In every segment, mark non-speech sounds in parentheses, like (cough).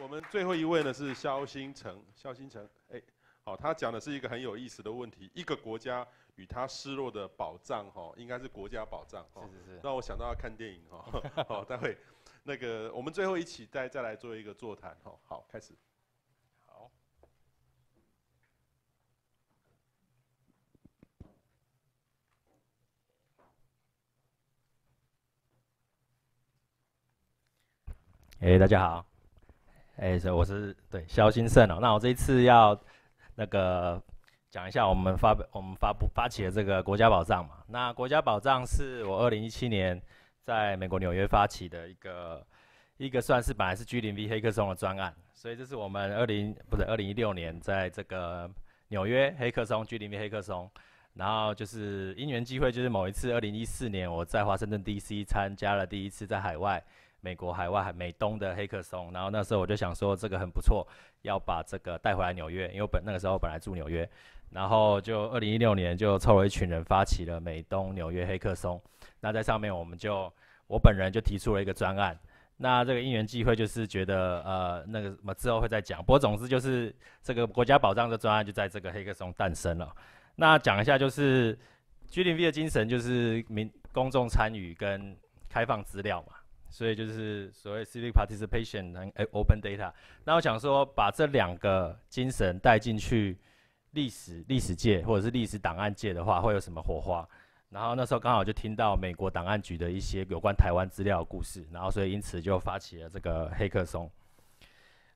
我们最后一位呢是肖新成，肖新成，哎，好，他讲的是一个很有意思的问题，一个国家与他失落的保障，哈，应该是国家保障，是是是，让我想到要看电影，哈，好，(laughs) 待会那个我们最后一起再再来做一个座谈，哈，好，开始，好，哎，大家好。哎，以我是对肖兴盛哦。那我这一次要那个讲一下我们发我们发布发起的这个国家宝藏嘛。那国家宝藏是我二零一七年在美国纽约发起的一个一个算是本来是 G 零 V 黑客松的专案。所以这是我们二零不是二零一六年在这个纽约黑客松 G 零 V 黑客松，然后就是因缘际会，就是某一次二零一四年我在华盛顿 DC 参加了第一次在海外。美国海外美东的黑客松，然后那时候我就想说这个很不错，要把这个带回来纽约，因为本那个时候本来住纽约，然后就二零一六年就凑了一群人发起了美东纽约黑客松。那在上面我们就我本人就提出了一个专案，那这个因缘际会就是觉得呃那个什么之后会再讲，不过总之就是这个国家保障的专案就在这个黑客松诞生了。那讲一下就是 g 里 d 的精神就是民公众参与跟开放资料嘛。所以就是所谓 civic participation，哎，open data。那我想说，把这两个精神带进去历史历史界或者是历史档案界的话，会有什么火花？然后那时候刚好就听到美国档案局的一些有关台湾资料的故事，然后所以因此就发起了这个黑客松。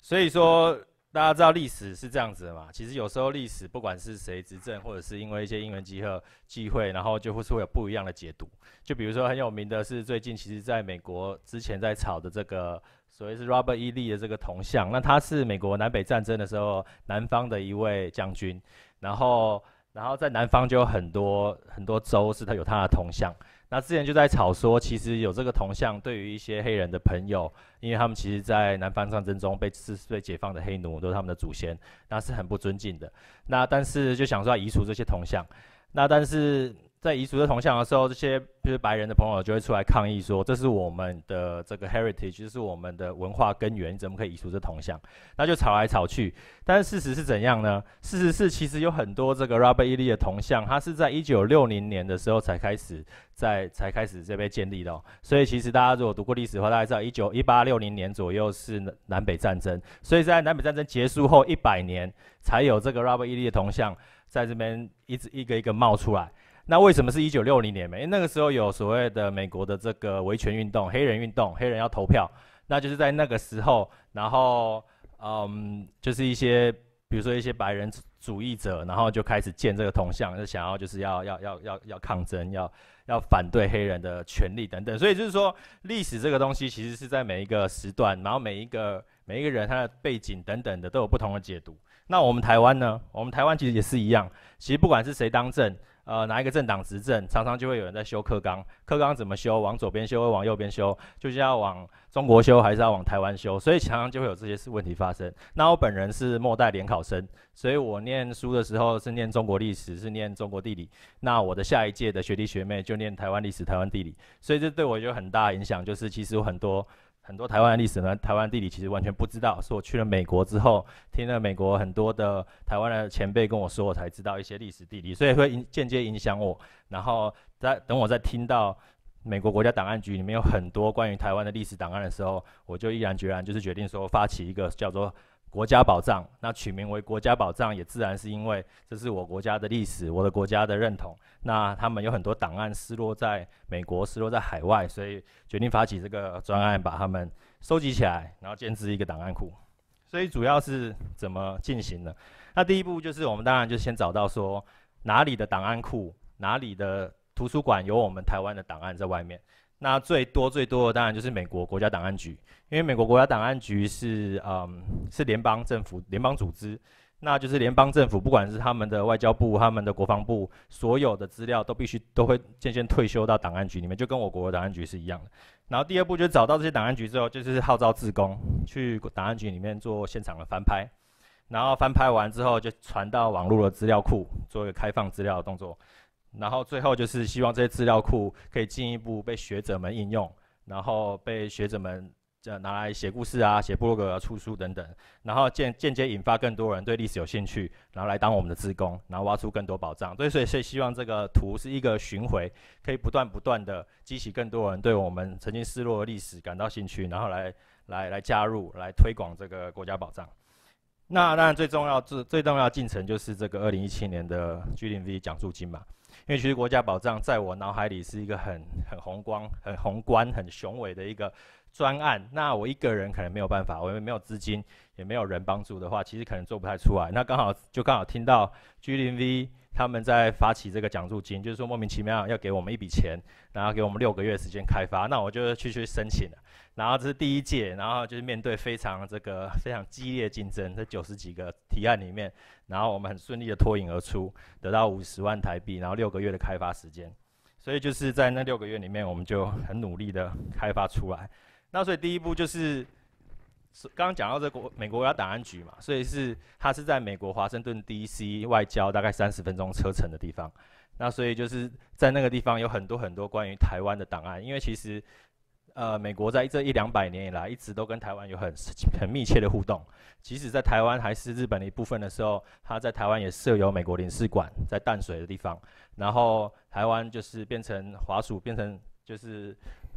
所以说。大家知道历史是这样子的嘛？其实有时候历史不管是谁执政，或者是因为一些因缘机合机会，然后就会是会有不一样的解读。就比如说很有名的是最近其实在美国之前在炒的这个所谓是 Robert E. Lee 的这个铜像，那他是美国南北战争的时候南方的一位将军，然后然后在南方就有很多很多州是他有他的铜像。那之前就在吵说，其实有这个铜像，对于一些黑人的朋友，因为他们其实，在南方战争中被刺、被解放的黑奴都是他们的祖先，那是很不尊敬的。那但是就想说要移除这些铜像，那但是。在移除这铜像的时候，这些就是白人的朋友就会出来抗议，说：“这是我们的这个 heritage，就是我们的文化根源，你怎么可以移除这铜像？”那就吵来吵去。但是事实是怎样呢？事实是，其实有很多这个 Robert E. Lee 的铜像，它是在一九六零年的时候才开始在才开始这边建立的。所以，其实大家如果读过历史的话，大家知道一九一八六零年左右是南北战争，所以在南北战争结束后一百年，才有这个 Robert E. Lee 的铜像在这边一直一个一个冒出来。那为什么是一九六零年？因为那个时候有所谓的美国的这个维权运动，黑人运动，黑人要投票，那就是在那个时候，然后，嗯，就是一些，比如说一些白人主义者，然后就开始建这个铜像，就想要就是要要要要要抗争，要要反对黑人的权利等等。所以就是说，历史这个东西其实是在每一个时段，然后每一个每一个人他的背景等等的都有不同的解读。那我们台湾呢？我们台湾其实也是一样，其实不管是谁当政。呃，哪一个政党执政，常常就会有人在修课纲，课纲怎么修？往左边修，会往右边修，就是要往中国修，还是要往台湾修？所以常常就会有这些问题发生。那我本人是末代联考生，所以我念书的时候是念中国历史，是念中国地理。那我的下一届的学弟学妹就念台湾历史、台湾地理，所以这对我有很大影响。就是其实有很多。很多台湾的历史呢，台湾地理其实完全不知道，是我去了美国之后，听了美国很多的台湾的前辈跟我说，我才知道一些历史地理，所以会间接影响我。然后在等我在听到美国国家档案局里面有很多关于台湾的历史档案的时候，我就毅然决然就是决定说发起一个叫做。国家宝藏，那取名为国家宝藏，也自然是因为这是我国家的历史，我的国家的认同。那他们有很多档案失落在美国，失落在海外，所以决定发起这个专案，把他们收集起来，然后建置一个档案库。所以主要是怎么进行呢？那第一步就是我们当然就先找到说哪里的档案库，哪里的图书馆有我们台湾的档案在外面。那最多最多的当然就是美国国家档案局，因为美国国家档案局是嗯是联邦政府联邦组织，那就是联邦政府不管是他们的外交部、他们的国防部，所有的资料都必须都会渐渐退休到档案局里面，就跟我国的档案局是一样的。然后第二步就是找到这些档案局之后，就是号召志工去档案局里面做现场的翻拍，然后翻拍完之后就传到网络的资料库，做一个开放资料的动作。然后最后就是希望这些资料库可以进一步被学者们应用，然后被学者们这拿来写故事啊、写博客、啊、出书等等，然后间间接引发更多人对历史有兴趣，然后来当我们的志工，然后挖出更多宝藏。对，所以以希望这个图是一个巡回，可以不断不断的激起更多人对我们曾经失落的历史感到兴趣，然后来来来加入来推广这个国家宝藏。那当然最重要最最重要进程就是这个二零一七年的居里 V 奖助金嘛。因为其实国家保障在我脑海里是一个很很宏观、很宏观、很雄伟的一个专案。那我一个人可能没有办法，我也没有资金，也没有人帮助的话，其实可能做不太出来。那刚好就刚好听到 G 零 V。他们在发起这个奖助金，就是说莫名其妙要给我们一笔钱，然后给我们六个月时间开发，那我就去去申请了。然后这是第一届，然后就是面对非常这个非常激烈竞争，这九十几个提案里面，然后我们很顺利的脱颖而出，得到五十万台币，然后六个月的开发时间。所以就是在那六个月里面，我们就很努力的开发出来。那所以第一步就是。是刚刚讲到这国美国国家档案局嘛，所以是它是在美国华盛顿 D.C. 外交大概三十分钟车程的地方，那所以就是在那个地方有很多很多关于台湾的档案，因为其实呃美国在这一两百年以来一直都跟台湾有很很密切的互动，即使在台湾还是日本的一部分的时候，它在台湾也设有美国领事馆在淡水的地方，然后台湾就是变成华属变成就是。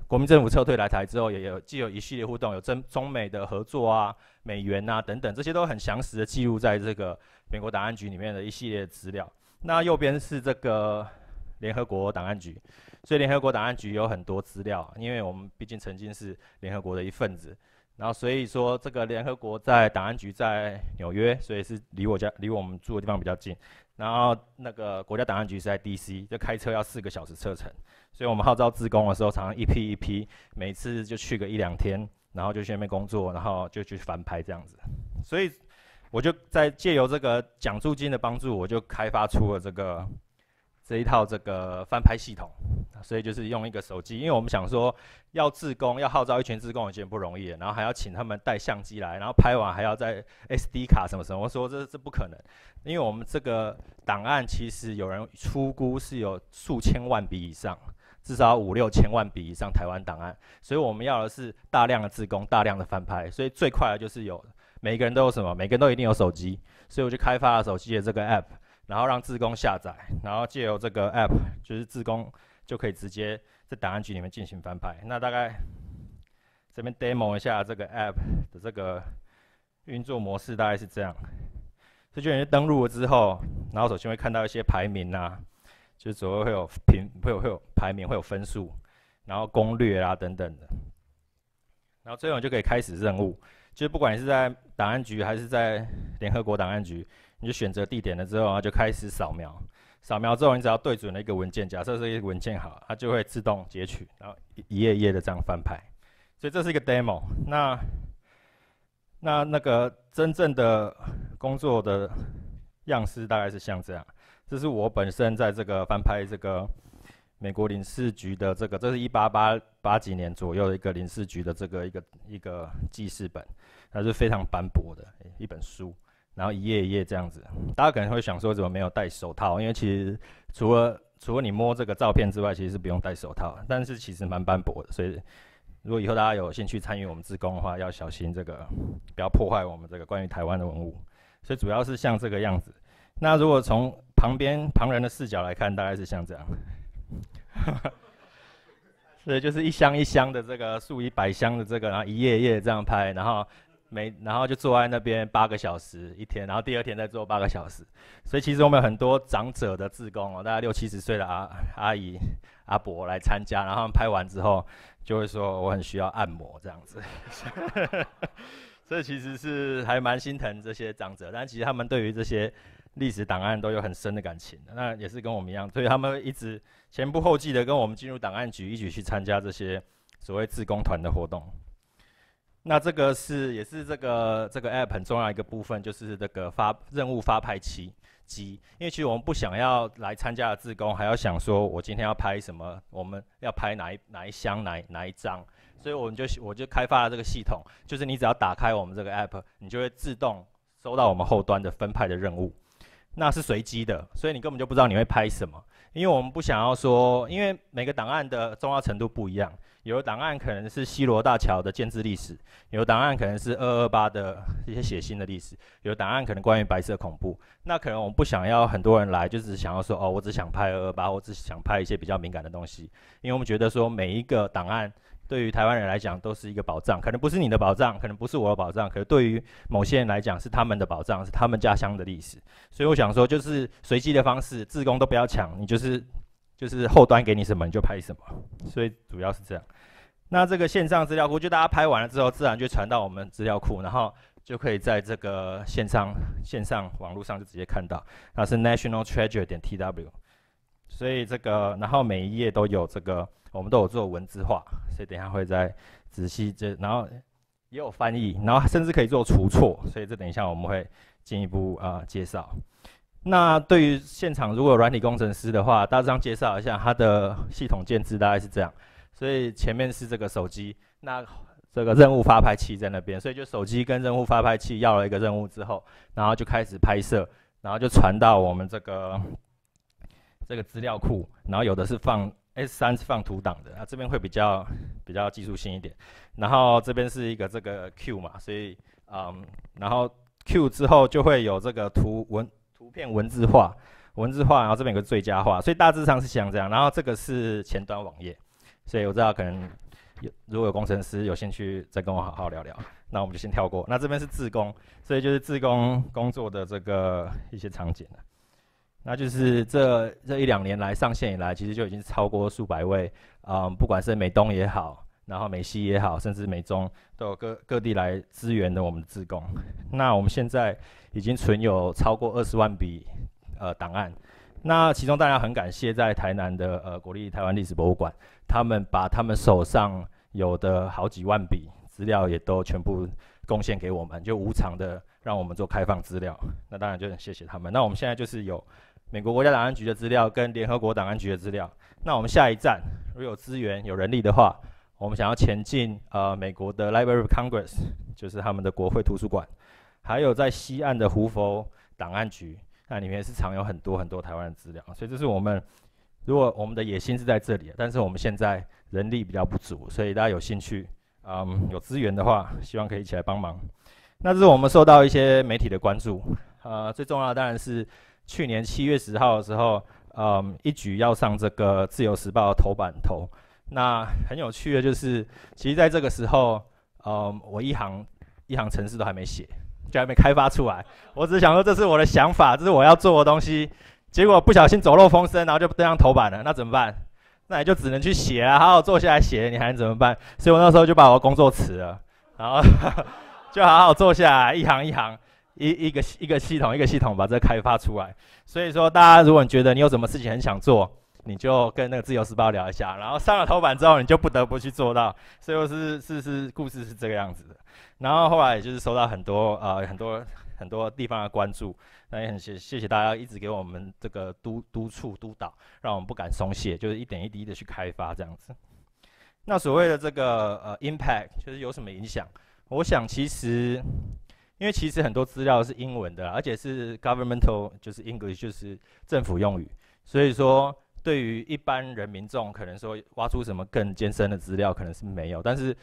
国民政府撤退来台之后，也有既有一系列互动，有中中美的合作啊、美元啊等等，这些都很详实的记录在这个美国档案局里面的一系列资料。那右边是这个联合国档案局，所以联合国档案局有很多资料，因为我们毕竟曾经是联合国的一份子。然后所以说，这个联合国在档案局在纽约，所以是离我家离我们住的地方比较近。然后那个国家档案局是在 DC，就开车要四个小时车程，所以我们号召自工的时候，常常一批一批，每次就去个一两天，然后就去那边工作，然后就去翻拍这样子。所以我就在借由这个奖助金的帮助，我就开发出了这个这一套这个翻拍系统。所以就是用一个手机，因为我们想说要自工，要号召一群自工，我觉得不容易。然后还要请他们带相机来，然后拍完还要在 SD 卡什么什么，我说这这不可能，因为我们这个档案其实有人出估是有数千万笔以上，至少五六千万笔以上台湾档案。所以我们要的是大量的自工，大量的翻拍。所以最快的就是有每个人都有什么？每个人都一定有手机。所以我就开发了手机的这个 App，然后让自工下载，然后借由这个 App 就是自工。就可以直接在档案局里面进行翻拍。那大概这边 demo 一下这个 app 的这个运作模式，大概是这样。这就你于登录了之后，然后首先会看到一些排名啊，就是左会会有评会有会有排名，会有分数，然后攻略啊等等的。然后最后就可以开始任务，就是不管你是在档案局还是在联合国档案局，你就选择地点了之后然后就开始扫描。扫描之后，你只要对准了一个文件，假设是一个文件好，它就会自动截取，然后一页一页的这样翻拍。所以这是一个 demo。那那那个真正的工作的样式大概是像这样。这是我本身在这个翻拍这个美国领事局的这个，这是一八八八几年左右的一个领事局的这个一个一个记事本，它是非常斑驳的一本书。然后一页一页这样子，大家可能会想说怎么没有戴手套？因为其实除了除了你摸这个照片之外，其实是不用戴手套。但是其实蛮斑驳的，所以如果以后大家有兴趣参与我们自工的话，要小心这个，不要破坏我们这个关于台湾的文物。所以主要是像这个样子。那如果从旁边旁人的视角来看，大概是像这样。所 (laughs) 以就是一箱一箱的这个，数以百箱的这个，然后一页页这样拍，然后。每然后就坐在那边八个小时一天，然后第二天再做八个小时，所以其实我们有很多长者的志工哦，大概六七十岁的阿阿姨、阿伯来参加，然后他们拍完之后就会说我很需要按摩这样子，这 (laughs) 其实是还蛮心疼这些长者，但其实他们对于这些历史档案都有很深的感情，那也是跟我们一样，所以他们一直前仆后继的跟我们进入档案局一起去参加这些所谓志工团的活动。那这个是也是这个这个 app 很重要一个部分，就是这个发任务发派期机，因为其实我们不想要来参加的自工，还要想说我今天要拍什么，我们要拍哪一哪一箱哪哪一张，所以我们就我就开发了这个系统，就是你只要打开我们这个 app，你就会自动收到我们后端的分派的任务，那是随机的，所以你根本就不知道你会拍什么，因为我们不想要说，因为每个档案的重要程度不一样。有档案可能是西罗大桥的建制历史，有档案可能是二二八的一些血腥的历史，有档案可能关于白色恐怖。那可能我们不想要很多人来，就是想要说哦，我只想拍二二八，我只想拍一些比较敏感的东西，因为我们觉得说每一个档案对于台湾人来讲都是一个保障，可能不是你的保障，可能不是我的保障，可能对于某些人来讲是他们的保障，是他们家乡的历史。所以我想说，就是随机的方式，自宫都不要抢，你就是就是后端给你什么你就拍什么，所以主要是这样。那这个线上资料库，就大家拍完了之后，自然就传到我们资料库，然后就可以在这个线上线上网络上就直接看到。它是 nationaltreasure. 点 tw，所以这个然后每一页都有这个，我们都有做文字化，所以等下会再仔细这，然后也有翻译，然后甚至可以做除错，所以这等一下我们会进一步啊介绍。那对于现场如果软体工程师的话，大致上介绍一下它的系统建制大概是这样。所以前面是这个手机，那这个任务发拍器在那边，所以就手机跟任务发拍器要了一个任务之后，然后就开始拍摄，然后就传到我们这个这个资料库，然后有的是放 S 三是放图档的，那这边会比较比较技术性一点。然后这边是一个这个 Q 嘛，所以嗯，然后 Q 之后就会有这个图文图片文字化文字化，然后这边有个最佳化，所以大致上是像这样。然后这个是前端网页。所以我知道可能有如果有工程师有兴趣再跟我好好聊聊，那我们就先跳过。那这边是自工，所以就是自工工作的这个一些场景了。那就是这这一两年来上线以来，其实就已经超过数百位，嗯，不管是美东也好，然后美西也好，甚至美中都有各各地来支援的我们的自工。那我们现在已经存有超过二十万笔呃档案。那其中，大家很感谢在台南的呃国立台湾历史博物馆，他们把他们手上有的好几万笔资料也都全部贡献给我们，就无偿的让我们做开放资料。那当然就很谢谢他们。那我们现在就是有美国国家档案局的资料跟联合国档案局的资料。那我们下一站，如果有资源有人力的话，我们想要前进呃美国的 Library of Congress，就是他们的国会图书馆，还有在西岸的胡佛档案局。那里面是藏有很多很多台湾的资料，所以这是我们如果我们的野心是在这里，但是我们现在人力比较不足，所以大家有兴趣，嗯，有资源的话，希望可以一起来帮忙。那这是我们受到一些媒体的关注，呃，最重要的当然是去年七月十号的时候，嗯，一举要上这个自由时报的头版头。那很有趣的就是，其实在这个时候，嗯，我一行一行程式都还没写。就还没开发出来，我只是想说这是我的想法，这是我要做的东西，结果不小心走漏风声，然后就登上头版了，那怎么办？那你就只能去写啊，好好坐下来写，你还能怎么办？所以我那时候就把我的工作辞了，然后就好好坐下来，一行一行，一一个一个系统一个系统把这开发出来。所以说，大家如果你觉得你有什么事情很想做，你就跟那个自由时报聊一下，然后上了头版之后，你就不得不去做到。所以是是是，故事是这个样子的。然后后来就是收到很多呃很多很多地方的关注，那也很谢谢谢大家一直给我们这个督督促督导，让我们不敢松懈，就是一点一滴的去开发这样子。那所谓的这个呃 impact 就是有什么影响？我想其实因为其实很多资料是英文的，而且是 governmental 就是 English，就是政府用语，所以说。对于一般人民众，可能说挖出什么更艰深的资料，可能是没有。但是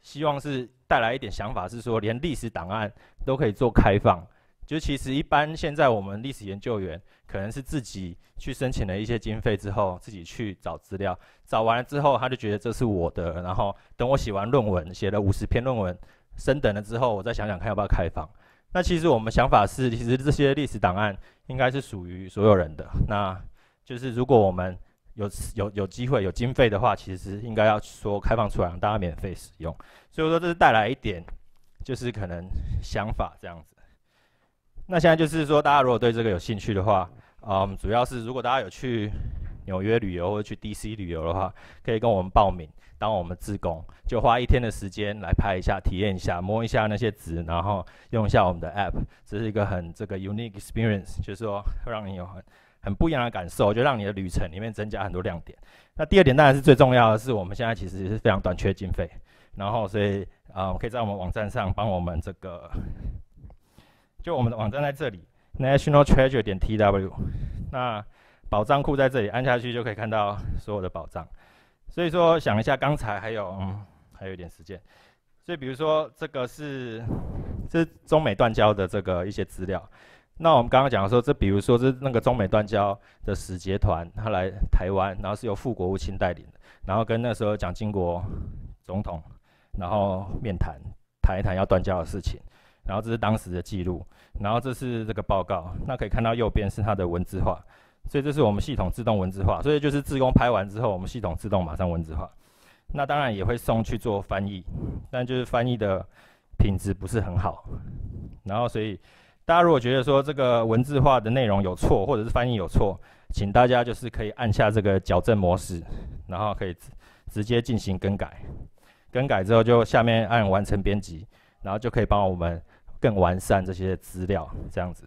希望是带来一点想法，是说连历史档案都可以做开放。就其实一般现在我们历史研究员，可能是自己去申请了一些经费之后，自己去找资料，找完了之后，他就觉得这是我的。然后等我写完论文，写了五十篇论文，升等了之后，我再想想看要不要开放。那其实我们想法是，其实这些历史档案应该是属于所有人的。那。就是如果我们有有有机会有经费的话，其实应该要说开放出来，让大家免费使用。所以说这是带来一点，就是可能想法这样子。那现在就是说，大家如果对这个有兴趣的话，嗯，主要是如果大家有去纽约旅游或者去 DC 旅游的话，可以跟我们报名，当我们自工，就花一天的时间来拍一下、体验一下、摸一下那些纸，然后用一下我们的 App，这是一个很这个 unique experience，就是说让你有很。很不一样的感受，就让你的旅程里面增加很多亮点。那第二点当然是最重要的，是我们现在其实是非常短缺经费，然后所以啊，可以在我们网站上帮我们这个，就我们的网站在这里 nationaltreasure 点 tw，那宝藏库在这里按下去就可以看到所有的宝藏。所以说想一下，刚才还有嗯、还有一点时间，所以比如说这个是是中美断交的这个一些资料。那我们刚刚讲说，这比如说这那个中美断交的使节团，他来台湾，然后是由副国务卿带领的，然后跟那时候蒋经国总统，然后面谈，谈一谈要断交的事情，然后这是当时的记录，然后这是这个报告，那可以看到右边是它的文字化，所以这是我们系统自动文字化，所以就是自工拍完之后，我们系统自动马上文字化，那当然也会送去做翻译，但就是翻译的品质不是很好，然后所以。大家如果觉得说这个文字化的内容有错，或者是翻译有错，请大家就是可以按下这个矫正模式，然后可以直接进行更改。更改之后就下面按完成编辑，然后就可以帮我们更完善这些资料。这样子，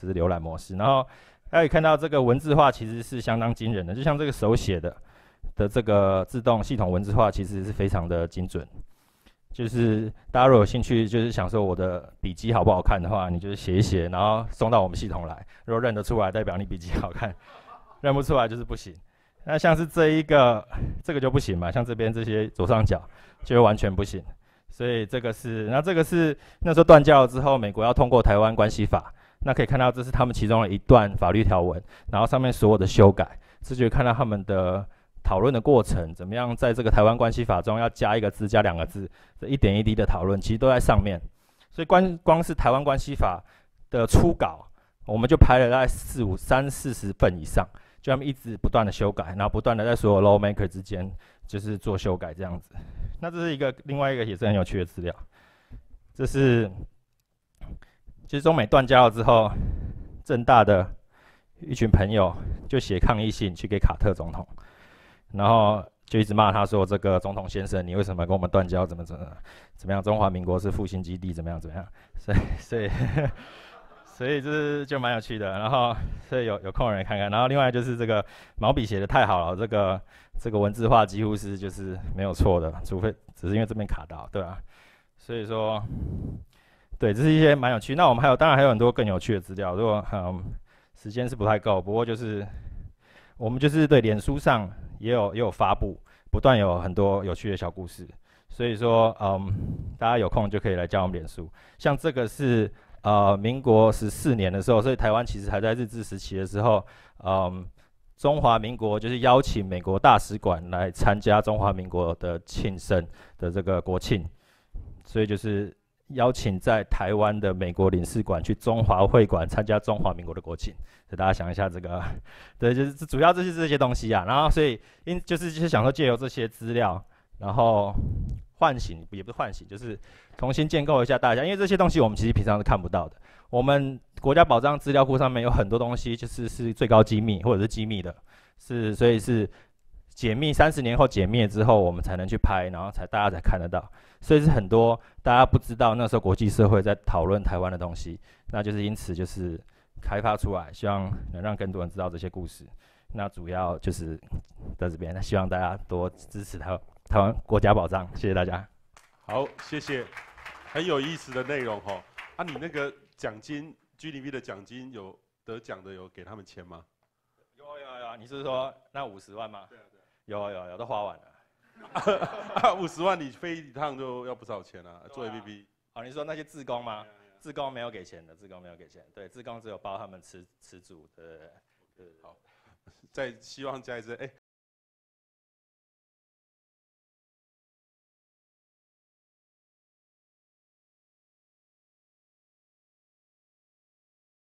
这是浏览模式。然后大家可以看到这个文字化其实是相当惊人的，就像这个手写的的这个自动系统文字化，其实是非常的精准。就是大家如果有兴趣，就是想说我的笔记好不好看的话，你就是写一写，然后送到我们系统来。如果认得出来，代表你笔记好看；(laughs) 认不出来就是不行。那像是这一个，这个就不行嘛。像这边这些左上角就完全不行，所以这个是。那这个是那时候断交了之后，美国要通过《台湾关系法》，那可以看到这是他们其中的一段法律条文，然后上面所有的修改，直接看到他们的。讨论的过程，怎么样在这个台湾关系法中要加一个字、加两个字，这一点一滴的讨论，其实都在上面。所以，关光是台湾关系法的初稿，我们就排了大概四五三四十份以上，就他们一直不断的修改，然后不断的在所有 lawmaker 之间就是做修改这样子。那这是一个另外一个也是很有趣的资料，这是其实中美断交了之后，正大的一群朋友就写抗议信去给卡特总统。然后就一直骂他说：“这个总统先生，你为什么跟我们断交？怎么怎么怎么样？中华民国是复兴基地，怎么样怎么样？” (laughs) 所以，所以，(laughs) 所以就是就蛮有趣的。然后，所以有有空人来看看。然后，另外就是这个毛笔写的太好了，这个这个文字化几乎是就是没有错的，除非只是因为这边卡到，对吧？所以说，对，这是一些蛮有趣那我们还有，当然还有很多更有趣的资料。如果好，时间是不太够，不过就是我们就是对脸书上。也有也有发布，不断有很多有趣的小故事，所以说，嗯，大家有空就可以来加我们脸书。像这个是呃民国十四年的时候，所以台湾其实还在日治时期的时候，嗯，中华民国就是邀请美国大使馆来参加中华民国的庆生的这个国庆，所以就是邀请在台湾的美国领事馆去中华会馆参加中华民国的国庆。所以大家想一下，这个，(laughs) 对，就是主要就是这些东西啊。然后，所以因就是就是想说，借由这些资料，然后唤醒也不是唤醒，就是重新建构一下大家，因为这些东西我们其实平常是看不到的。我们国家宝藏资料库上面有很多东西，就是是最高机密或者是机密的，是所以是解密三十年后解密之后，我们才能去拍，然后才大家才看得到。所以是很多大家不知道那时候国际社会在讨论台湾的东西，那就是因此就是。开发出来，希望能让更多人知道这些故事。那主要就是在这边，那希望大家多支持台台湾国家宝藏。谢谢大家。好，谢谢。很有意思的内容哈。啊，你那个奖金 GDP 的奖金有得奖的有给他们钱吗？有有有，你是说那五十万吗？对啊对啊。有有有，都花完了。(laughs) 五十万你飞一趟就要不少钱啊，做 APP。啊，你说那些自工吗？志工没有给钱的，志工没有给钱，对，志工只有包他们吃吃住的，对，好，再希望加一只，哎。